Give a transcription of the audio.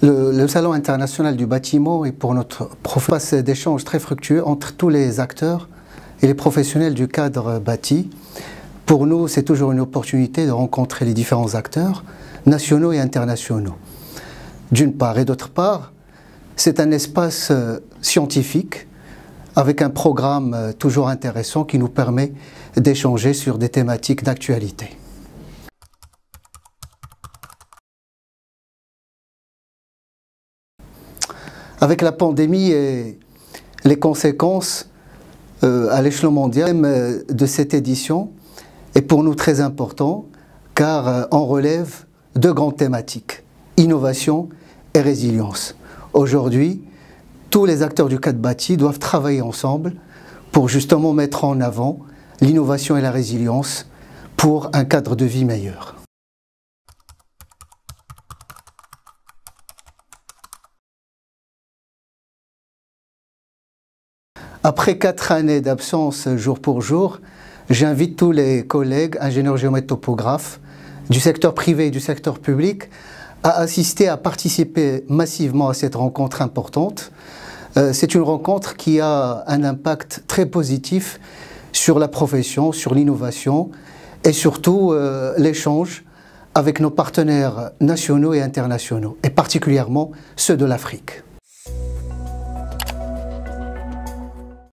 Le, Salon international du bâtiment est pour notre espace d'échange très fructueux entre tous les acteurs et les professionnels du cadre bâti. Pour nous, c'est toujours une opportunité de rencontrer les différents acteurs, nationaux et internationaux. D'une part, et d'autre part, c'est un espace euh, scientifique avec un programme euh, toujours intéressant qui nous permet d'échanger sur des thématiques d'actualité. avec la pandémie et les conséquences euh, à l'échelon mondial euh, de cette édition est pour nous très important car euh, en on relève deux grandes thématiques, innovation et résilience. Aujourd'hui, tous les acteurs du cadre bâti doivent travailler ensemble pour justement mettre en avant l'innovation et la résilience pour un cadre de vie meilleur. Après quatre années d'absence jour pour jour, j'invite tous les collègues, ingénieurs géomètres topographes, du secteur privé et du secteur public, à assister, à participer massivement à cette rencontre importante. Euh, c'est une rencontre qui a un impact très positif sur la profession, sur l'innovation et surtout euh, l'échange avec nos partenaires nationaux et internationaux, et particulièrement ceux de l'Afrique.